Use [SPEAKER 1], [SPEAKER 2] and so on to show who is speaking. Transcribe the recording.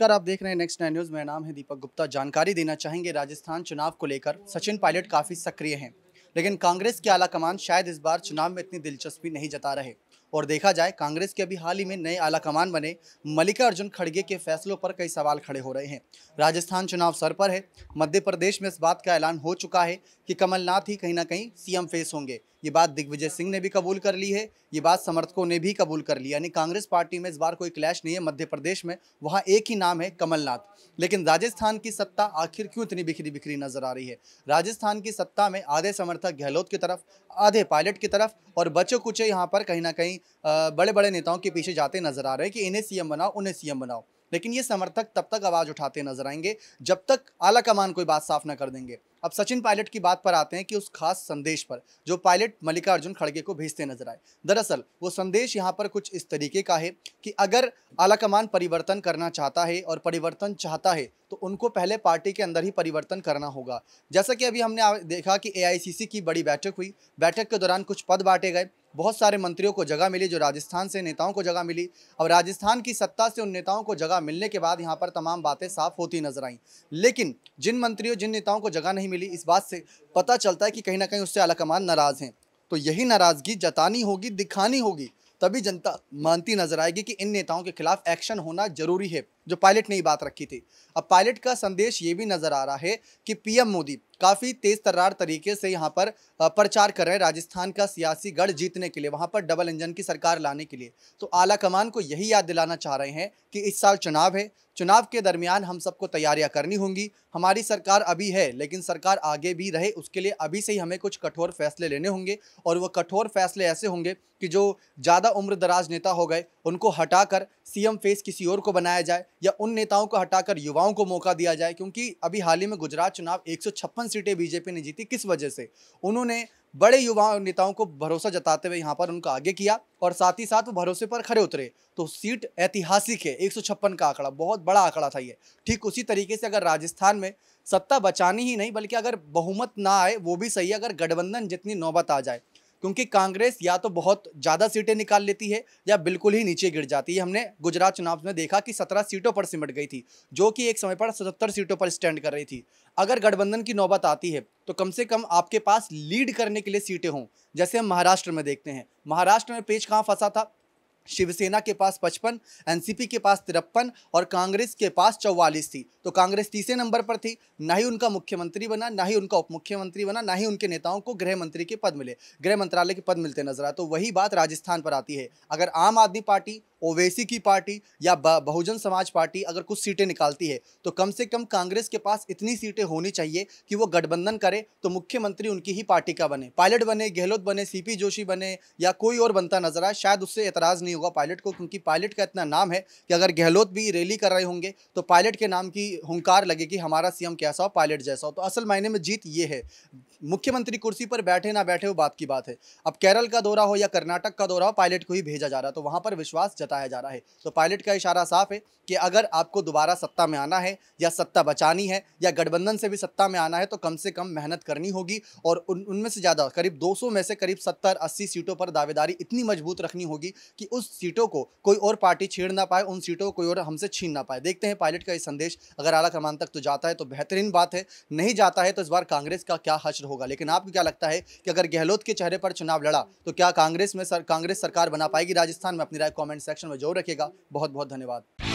[SPEAKER 1] नमस्कार आप देख रहे हैं नेक्स्ट नाइन न्यूज़ मेरा नाम है दीपक गुप्ता जानकारी देना चाहेंगे राजस्थान चुनाव को लेकर सचिन पायलट काफ़ी सक्रिय हैं लेकिन कांग्रेस के आला कमान शायद इस बार चुनाव में इतनी दिलचस्पी नहीं जता रहे और देखा जाए कांग्रेस के अभी हाल ही में नए आला कमान बने मल्लिकार्जुन खड़गे के फैसलों पर कई सवाल खड़े हो रहे हैं राजस्थान चुनाव सर पर है मध्य प्रदेश में इस बात का ऐलान हो चुका है कि कमलनाथ ही कहीं ना कहीं सीएम फेस होंगे ये बात दिग्विजय सिंह ने भी कबूल कर ली है ये बात समर्थकों ने भी कबूल कर ली यानी कांग्रेस पार्टी में इस बार कोई क्लैश नहीं है मध्य प्रदेश में वहाँ एक ही नाम है कमलनाथ लेकिन राजस्थान की सत्ता आखिर क्यों इतनी बिखरी बिखरी नजर आ रही है राजस्थान की सत्ता में आधे समर्थक गहलोत की तरफ आधे पायलट की तरफ और बचे कुचे यहाँ पर कहीं ना कहीं बड़े बड़े नेताओं के पीछे जाते नजर आ रहे हैं कि इन्हें सी बनाओ उन्हें सी बनाओ लेकिन ये समर्थक तब तक आवाज़ उठाते नजर आएंगे जब तक आला कमान कोई बात साफ ना कर देंगे अब सचिन पायलट की बात पर आते हैं कि उस खास संदेश पर जो पायलट मल्लिकार्जुन खड़गे को भेजते नजर आए दरअसल वो संदेश यहाँ पर कुछ इस तरीके का है कि अगर आलाकमान परिवर्तन करना चाहता है और परिवर्तन चाहता है तो उनको पहले पार्टी के अंदर ही परिवर्तन करना होगा जैसा कि अभी हमने देखा कि ए की बड़ी बैठक हुई बैठक के दौरान कुछ पद बांटे गए बहुत सारे मंत्रियों को जगह मिली जो राजस्थान से नेताओं को जगह मिली अब राजस्थान की सत्ता से उन नेताओं को जगह मिलने के बाद यहाँ पर तमाम बातें साफ होती नजर आई लेकिन जिन मंत्रियों जिन नेताओं को जगह नहीं मिली इस बात से पता चलता है कि कहीं ना कहीं उससे अलाकमान नाराज़ हैं तो यही नाराज़गी जतानी होगी दिखानी होगी तभी जनता मानती नजर आएगी कि इन नेताओं के खिलाफ एक्शन होना जरूरी है जो पायलट ने ही बात रखी थी अब पायलट का संदेश ये भी नजर आ रहा है कि पीएम मोदी काफ़ी तेज़ तर्रार तरीके से यहाँ पर प्रचार कर रहे हैं राजस्थान का सियासी गढ़ जीतने के लिए वहाँ पर डबल इंजन की सरकार लाने के लिए तो आला कमान को यही याद दिलाना चाह रहे हैं कि इस साल चुनाव है चुनाव के दरमियान हम सबको तैयारियां करनी होंगी हमारी सरकार अभी है लेकिन सरकार आगे भी रहे उसके लिए अभी से ही हमें कुछ कठोर फैसले लेने होंगे और वह कठोर फैसले ऐसे होंगे कि जो ज़्यादा उम्र दराज नेता हो गए उनको हटाकर सीएम फेस किसी और को बनाया जाए या उन नेताओं को हटाकर युवाओं को मौका दिया जाए क्योंकि अभी हाल ही में गुजरात चुनाव एक सीटें बीजेपी ने जीती किस वजह से उन्होंने बड़े युवा नेताओं को भरोसा जताते हुए यहाँ पर उनका आगे किया और साथ ही साथ वो भरोसे पर खड़े उतरे तो सीट ऐतिहासिक है एक का आंकड़ा बहुत बड़ा आंकड़ा था ये ठीक उसी तरीके से अगर राजस्थान में सत्ता बचानी ही नहीं बल्कि अगर बहुमत ना आए वो भी सही है अगर गठबंधन जितनी नौबत आ जाए क्योंकि कांग्रेस या तो बहुत ज़्यादा सीटें निकाल लेती है या बिल्कुल ही नीचे गिर जाती है हमने गुजरात चुनाव में देखा कि सत्रह सीटों पर सिमट गई थी जो कि एक समय पर सतहत्तर सीटों पर स्टैंड कर रही थी अगर गठबंधन की नौबत आती है तो कम से कम आपके पास लीड करने के लिए सीटें हों जैसे हम महाराष्ट्र में देखते हैं महाराष्ट्र में पेज कहाँ फंसा था शिवसेना के पास पचपन एनसीपी के पास तिरपन और कांग्रेस के पास चौवालीस थी तो कांग्रेस तीसरे नंबर पर थी ना ही उनका मुख्यमंत्री बना ना ही उनका उप मुख्यमंत्री बना ना ही उनके नेताओं को गृह मंत्री के पद मिले गृह मंत्रालय के पद मिलते नजर आए तो वही बात राजस्थान पर आती है अगर आम आदमी पार्टी ओवैसी की पार्टी या बहुजन समाज पार्टी अगर कुछ सीटें निकालती है तो कम से कम कांग्रेस के पास इतनी सीटें होनी चाहिए कि वो गठबंधन करे तो मुख्यमंत्री उनकी ही पार्टी का बने पायलट बने गहलोत बने सीपी जोशी बने या कोई और बनता नजर आए शायद उससे एतराज़ नहीं होगा पायलट को क्योंकि पायलट का इतना नाम है कि अगर गहलोत भी रैली कर रहे होंगे तो पायलट के नाम की हुंकार लगेगी हमारा सीएम कैसा हो पायलट जैसा हो तो असल मायने में जीत ये है मुख्यमंत्री कुर्सी पर बैठे ना बैठे वो बात की बात है अब केरल का दौरा हो या कर्नाटक का दौरा हो पायलट को ही भेजा जा रहा है तो वहाँ पर विश्वास जताया जा रहा है तो पायलट का इशारा साफ है कि अगर आपको दोबारा सत्ता में आना है या सत्ता बचानी है या गठबंधन से भी सत्ता में आना है तो कम से कम मेहनत करनी होगी और उनमें से ज़्यादा करीब दो में से करीब सत्तर अस्सी सीटों पर दावेदारी इतनी मजबूत रखनी होगी कि उस सीटों को कोई और पार्टी छेड़ ना पाए उन सीटों को कोई और हमसे छीन ना पाए देखते हैं पायलट का ये संदेश अगर आला क्रमांक तक तो जाता है तो बेहतरीन बात है नहीं जाता है तो इस बार कांग्रेस का क्या हश्र होगा लेकिन आपको क्या लगता है कि अगर गहलोत के चेहरे पर चुनाव लड़ा तो क्या कांग्रेस में सर, कांग्रेस सरकार बना पाएगी राजस्थान में अपनी राय कॉमेंट सेक्शन में जरूर रखेगा बहुत बहुत धन्यवाद